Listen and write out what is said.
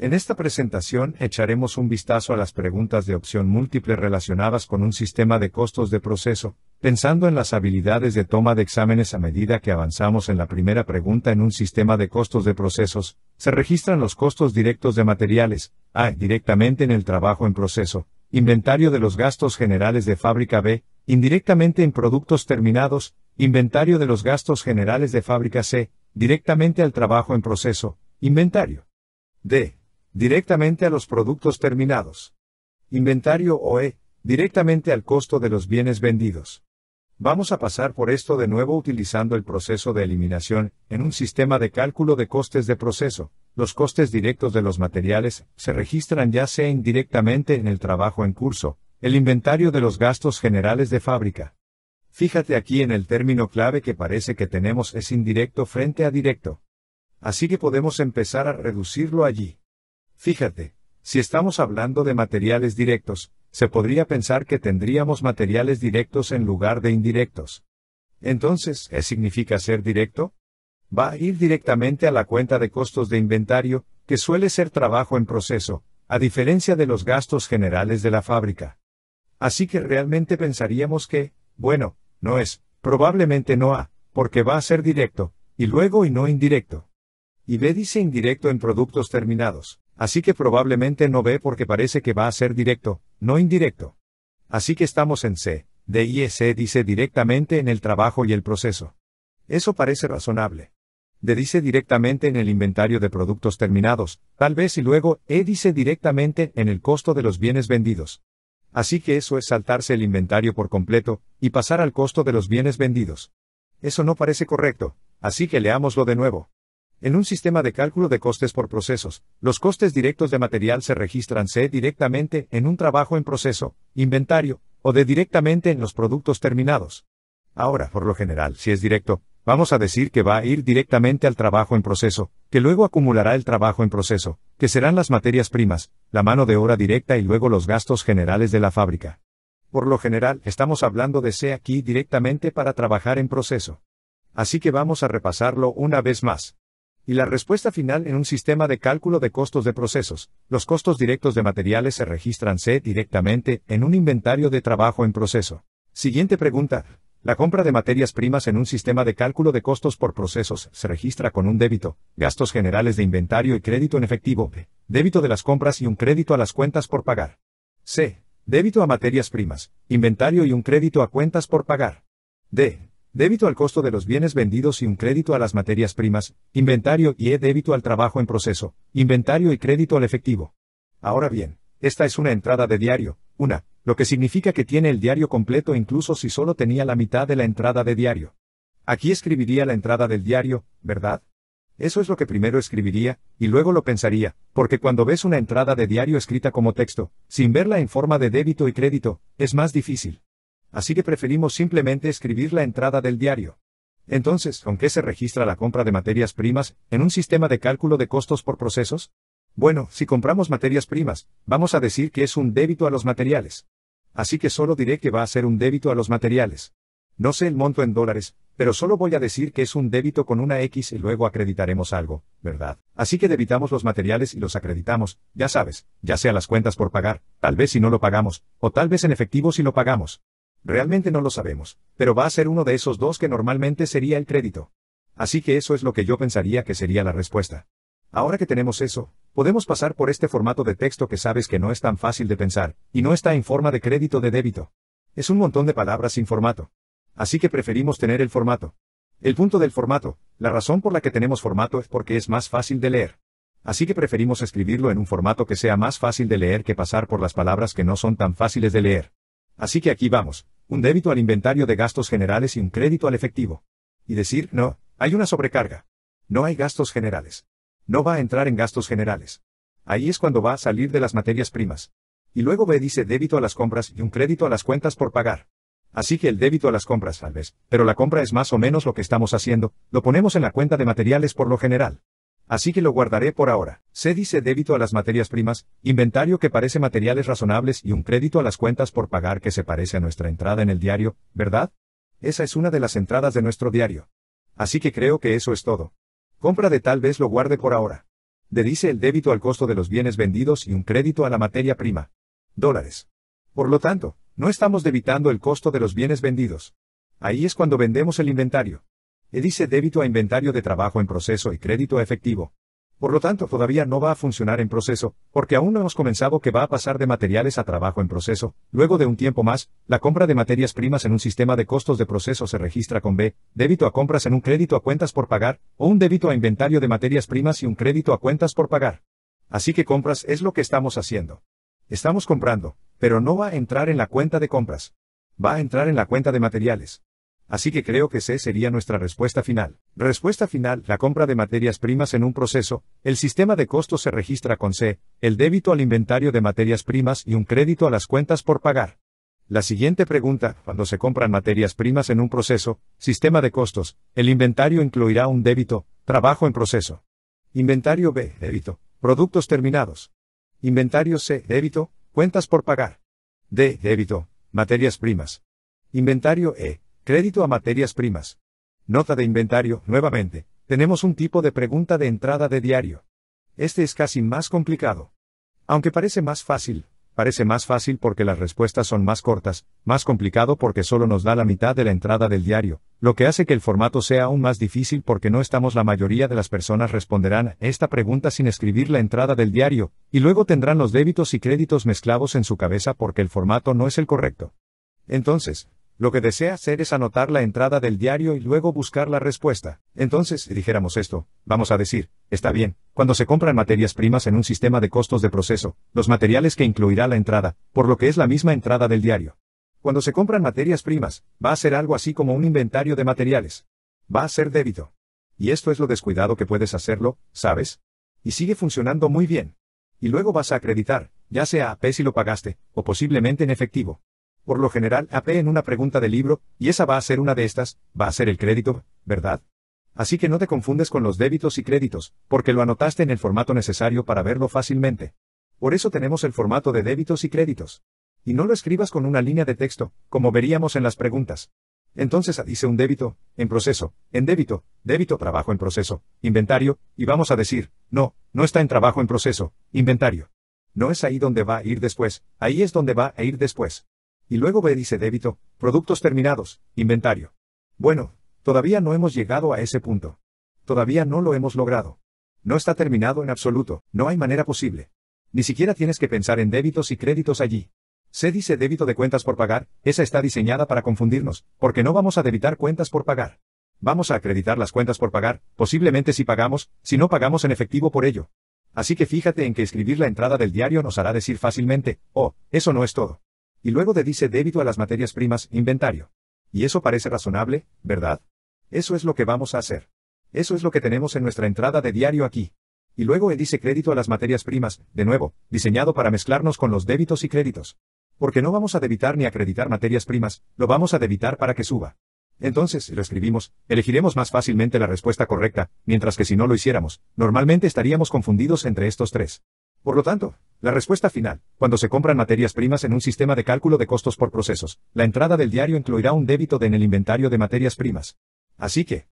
En esta presentación echaremos un vistazo a las preguntas de opción múltiple relacionadas con un sistema de costos de proceso, pensando en las habilidades de toma de exámenes a medida que avanzamos en la primera pregunta en un sistema de costos de procesos, se registran los costos directos de materiales, A, directamente en el trabajo en proceso, inventario de los gastos generales de fábrica B, indirectamente en productos terminados, inventario de los gastos generales de fábrica C, directamente al trabajo en proceso, inventario. D directamente a los productos terminados. Inventario o E, directamente al costo de los bienes vendidos. Vamos a pasar por esto de nuevo utilizando el proceso de eliminación, en un sistema de cálculo de costes de proceso. Los costes directos de los materiales se registran ya sea indirectamente en el trabajo en curso, el inventario de los gastos generales de fábrica. Fíjate aquí en el término clave que parece que tenemos es indirecto frente a directo. Así que podemos empezar a reducirlo allí. Fíjate, si estamos hablando de materiales directos, se podría pensar que tendríamos materiales directos en lugar de indirectos. Entonces, ¿qué significa ser directo? Va a ir directamente a la cuenta de costos de inventario, que suele ser trabajo en proceso, a diferencia de los gastos generales de la fábrica. Así que realmente pensaríamos que, bueno, no es, probablemente no A, porque va a ser directo, y luego y no indirecto. Y B dice indirecto en productos terminados. Así que probablemente no ve porque parece que va a ser directo, no indirecto. Así que estamos en C, D y e, dice directamente en el trabajo y el proceso. Eso parece razonable. D dice directamente en el inventario de productos terminados, tal vez y luego E dice directamente en el costo de los bienes vendidos. Así que eso es saltarse el inventario por completo, y pasar al costo de los bienes vendidos. Eso no parece correcto, así que leámoslo de nuevo. En un sistema de cálculo de costes por procesos, los costes directos de material se registran C directamente en un trabajo en proceso, inventario, o de directamente en los productos terminados. Ahora, por lo general, si es directo, vamos a decir que va a ir directamente al trabajo en proceso, que luego acumulará el trabajo en proceso, que serán las materias primas, la mano de obra directa y luego los gastos generales de la fábrica. Por lo general, estamos hablando de C aquí directamente para trabajar en proceso. Así que vamos a repasarlo una vez más y la respuesta final en un sistema de cálculo de costos de procesos. Los costos directos de materiales se registran C directamente en un inventario de trabajo en proceso. Siguiente pregunta. La compra de materias primas en un sistema de cálculo de costos por procesos se registra con un débito, gastos generales de inventario y crédito en efectivo, débito de las compras y un crédito a las cuentas por pagar. C. Débito a materias primas, inventario y un crédito a cuentas por pagar. D débito al costo de los bienes vendidos y un crédito a las materias primas, inventario y e débito al trabajo en proceso, inventario y crédito al efectivo. Ahora bien, esta es una entrada de diario, una, lo que significa que tiene el diario completo incluso si solo tenía la mitad de la entrada de diario. Aquí escribiría la entrada del diario, ¿verdad? Eso es lo que primero escribiría, y luego lo pensaría, porque cuando ves una entrada de diario escrita como texto, sin verla en forma de débito y crédito, es más difícil. Así que preferimos simplemente escribir la entrada del diario. Entonces, ¿con qué se registra la compra de materias primas en un sistema de cálculo de costos por procesos? Bueno, si compramos materias primas, vamos a decir que es un débito a los materiales. Así que solo diré que va a ser un débito a los materiales. No sé el monto en dólares, pero solo voy a decir que es un débito con una X y luego acreditaremos algo, ¿verdad? Así que debitamos los materiales y los acreditamos, ya sabes, ya sea las cuentas por pagar, tal vez si no lo pagamos, o tal vez en efectivo si lo pagamos. Realmente no lo sabemos, pero va a ser uno de esos dos que normalmente sería el crédito. Así que eso es lo que yo pensaría que sería la respuesta. Ahora que tenemos eso, podemos pasar por este formato de texto que sabes que no es tan fácil de pensar, y no está en forma de crédito de débito. Es un montón de palabras sin formato. Así que preferimos tener el formato. El punto del formato, la razón por la que tenemos formato es porque es más fácil de leer. Así que preferimos escribirlo en un formato que sea más fácil de leer que pasar por las palabras que no son tan fáciles de leer. Así que aquí vamos, un débito al inventario de gastos generales y un crédito al efectivo. Y decir, no, hay una sobrecarga. No hay gastos generales. No va a entrar en gastos generales. Ahí es cuando va a salir de las materias primas. Y luego B dice débito a las compras y un crédito a las cuentas por pagar. Así que el débito a las compras tal vez, pero la compra es más o menos lo que estamos haciendo, lo ponemos en la cuenta de materiales por lo general. Así que lo guardaré por ahora. Se dice débito a las materias primas, inventario que parece materiales razonables y un crédito a las cuentas por pagar que se parece a nuestra entrada en el diario, ¿verdad? Esa es una de las entradas de nuestro diario. Así que creo que eso es todo. Compra de tal vez lo guarde por ahora. De dice el débito al costo de los bienes vendidos y un crédito a la materia prima. Dólares. Por lo tanto, no estamos debitando el costo de los bienes vendidos. Ahí es cuando vendemos el inventario. E dice débito a inventario de trabajo en proceso y crédito a efectivo. Por lo tanto, todavía no va a funcionar en proceso, porque aún no hemos comenzado que va a pasar de materiales a trabajo en proceso. Luego de un tiempo más, la compra de materias primas en un sistema de costos de proceso se registra con B, débito a compras en un crédito a cuentas por pagar, o un débito a inventario de materias primas y un crédito a cuentas por pagar. Así que compras es lo que estamos haciendo. Estamos comprando, pero no va a entrar en la cuenta de compras. Va a entrar en la cuenta de materiales. Así que creo que C sería nuestra respuesta final. Respuesta final, la compra de materias primas en un proceso, el sistema de costos se registra con C, el débito al inventario de materias primas y un crédito a las cuentas por pagar. La siguiente pregunta, cuando se compran materias primas en un proceso, sistema de costos, el inventario incluirá un débito, trabajo en proceso. Inventario B, débito, productos terminados. Inventario C, débito, cuentas por pagar. D, débito, materias primas. Inventario E, Crédito a materias primas. Nota de inventario, nuevamente, tenemos un tipo de pregunta de entrada de diario. Este es casi más complicado. Aunque parece más fácil, parece más fácil porque las respuestas son más cortas, más complicado porque solo nos da la mitad de la entrada del diario, lo que hace que el formato sea aún más difícil porque no estamos la mayoría de las personas responderán esta pregunta sin escribir la entrada del diario, y luego tendrán los débitos y créditos mezclados en su cabeza porque el formato no es el correcto. Entonces, lo que desea hacer es anotar la entrada del diario y luego buscar la respuesta. Entonces, si dijéramos esto, vamos a decir, está bien, cuando se compran materias primas en un sistema de costos de proceso, los materiales que incluirá la entrada, por lo que es la misma entrada del diario. Cuando se compran materias primas, va a ser algo así como un inventario de materiales. Va a ser débito. Y esto es lo descuidado que puedes hacerlo, ¿sabes? Y sigue funcionando muy bien. Y luego vas a acreditar, ya sea a P si lo pagaste, o posiblemente en efectivo por lo general AP en una pregunta de libro, y esa va a ser una de estas, va a ser el crédito, ¿verdad? Así que no te confundes con los débitos y créditos, porque lo anotaste en el formato necesario para verlo fácilmente. Por eso tenemos el formato de débitos y créditos. Y no lo escribas con una línea de texto, como veríamos en las preguntas. Entonces ah, dice un débito, en proceso, en débito, débito trabajo en proceso, inventario, y vamos a decir, no, no está en trabajo en proceso, inventario. No es ahí donde va a ir después, ahí es donde va a ir después y luego B dice débito, productos terminados, inventario. Bueno, todavía no hemos llegado a ese punto. Todavía no lo hemos logrado. No está terminado en absoluto, no hay manera posible. Ni siquiera tienes que pensar en débitos y créditos allí. C dice débito de cuentas por pagar, esa está diseñada para confundirnos, porque no vamos a debitar cuentas por pagar. Vamos a acreditar las cuentas por pagar, posiblemente si pagamos, si no pagamos en efectivo por ello. Así que fíjate en que escribir la entrada del diario nos hará decir fácilmente, oh, eso no es todo. Y luego de dice débito a las materias primas, inventario. Y eso parece razonable, ¿verdad? Eso es lo que vamos a hacer. Eso es lo que tenemos en nuestra entrada de diario aquí. Y luego dice crédito a las materias primas, de nuevo, diseñado para mezclarnos con los débitos y créditos. Porque no vamos a debitar ni acreditar materias primas, lo vamos a debitar para que suba. Entonces, lo escribimos, elegiremos más fácilmente la respuesta correcta, mientras que si no lo hiciéramos, normalmente estaríamos confundidos entre estos tres. Por lo tanto, la respuesta final, cuando se compran materias primas en un sistema de cálculo de costos por procesos, la entrada del diario incluirá un débito de en el inventario de materias primas. Así que,